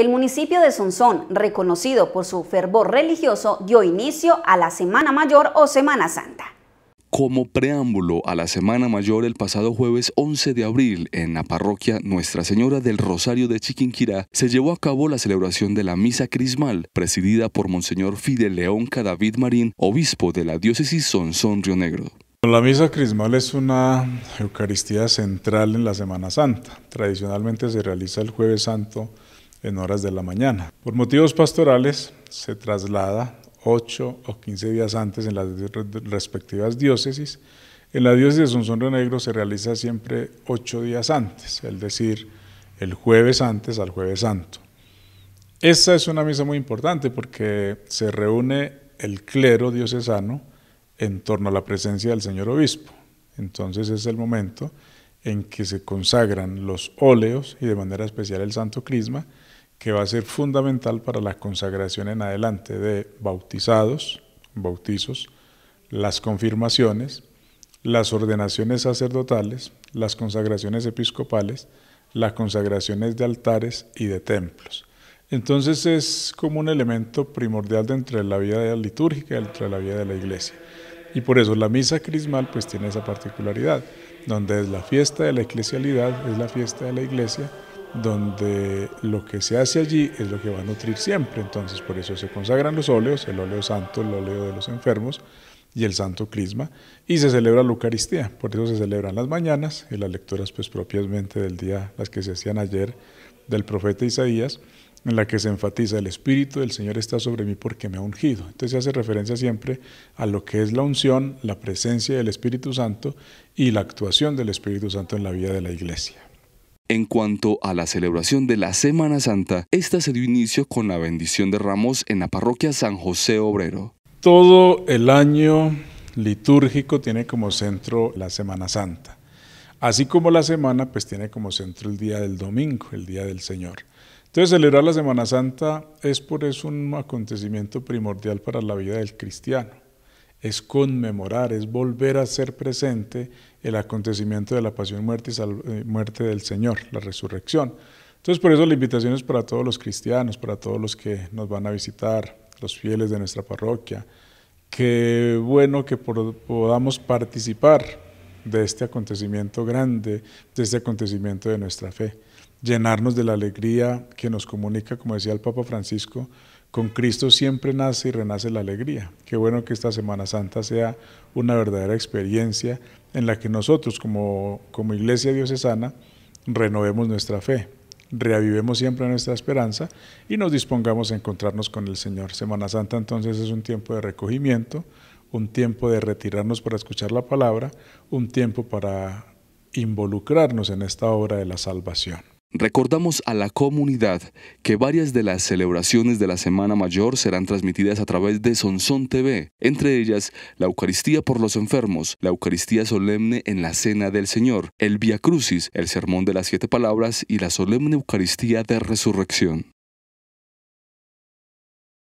El municipio de Sonsón, reconocido por su fervor religioso, dio inicio a la Semana Mayor o Semana Santa. Como preámbulo a la Semana Mayor, el pasado jueves 11 de abril, en la parroquia Nuestra Señora del Rosario de Chiquinquirá, se llevó a cabo la celebración de la Misa Crismal, presidida por Monseñor Fidel León Cadavid Marín, obispo de la diócesis Sonsón Río Negro. La misa crismal es una Eucaristía central en la Semana Santa. Tradicionalmente se realiza el jueves santo en horas de la mañana. Por motivos pastorales, se traslada 8 o 15 días antes en las respectivas diócesis. En la diócesis de Sonsonro Negro se realiza siempre ocho días antes, es decir, el jueves antes al jueves santo. Esa es una misa muy importante porque se reúne el clero diocesano en torno a la presencia del señor obispo. Entonces es el momento en que se consagran los óleos y de manera especial el santo crisma que va a ser fundamental para la consagración en adelante de bautizados, bautizos, las confirmaciones, las ordenaciones sacerdotales, las consagraciones episcopales, las consagraciones de altares y de templos. Entonces es como un elemento primordial dentro de la vida litúrgica, dentro de la vida de la iglesia. Y por eso la misa crismal pues tiene esa particularidad, donde es la fiesta de la eclesialidad, es la fiesta de la iglesia, donde lo que se hace allí es lo que va a nutrir siempre. Entonces, por eso se consagran los óleos, el óleo santo, el óleo de los enfermos y el santo crisma, y se celebra la Eucaristía. Por eso se celebran las mañanas y las lecturas, pues propiamente del día, las que se hacían ayer del profeta Isaías, en la que se enfatiza el Espíritu del Señor está sobre mí porque me ha ungido. Entonces se hace referencia siempre a lo que es la unción, la presencia del Espíritu Santo y la actuación del Espíritu Santo en la vida de la iglesia. En cuanto a la celebración de la Semana Santa, esta se dio inicio con la bendición de ramos en la parroquia San José Obrero. Todo el año litúrgico tiene como centro la Semana Santa. Así como la semana, pues tiene como centro el día del domingo, el día del Señor. Entonces, celebrar la Semana Santa es por eso un acontecimiento primordial para la vida del cristiano es conmemorar, es volver a ser presente el acontecimiento de la pasión, muerte y eh, muerte del Señor, la resurrección. Entonces, por eso la invitación es para todos los cristianos, para todos los que nos van a visitar, los fieles de nuestra parroquia. Qué bueno que podamos participar de este acontecimiento grande, de este acontecimiento de nuestra fe. Llenarnos de la alegría que nos comunica, como decía el Papa Francisco, con Cristo siempre nace y renace la alegría. Qué bueno que esta Semana Santa sea una verdadera experiencia en la que nosotros como, como Iglesia Diocesana renovemos nuestra fe, reavivemos siempre nuestra esperanza y nos dispongamos a encontrarnos con el Señor. Semana Santa entonces es un tiempo de recogimiento, un tiempo de retirarnos para escuchar la palabra, un tiempo para involucrarnos en esta obra de la salvación. Recordamos a la comunidad que varias de las celebraciones de la Semana Mayor serán transmitidas a través de Sonsón TV, entre ellas la Eucaristía por los enfermos, la Eucaristía solemne en la Cena del Señor, el Via Crucis, el Sermón de las Siete Palabras y la solemne Eucaristía de Resurrección.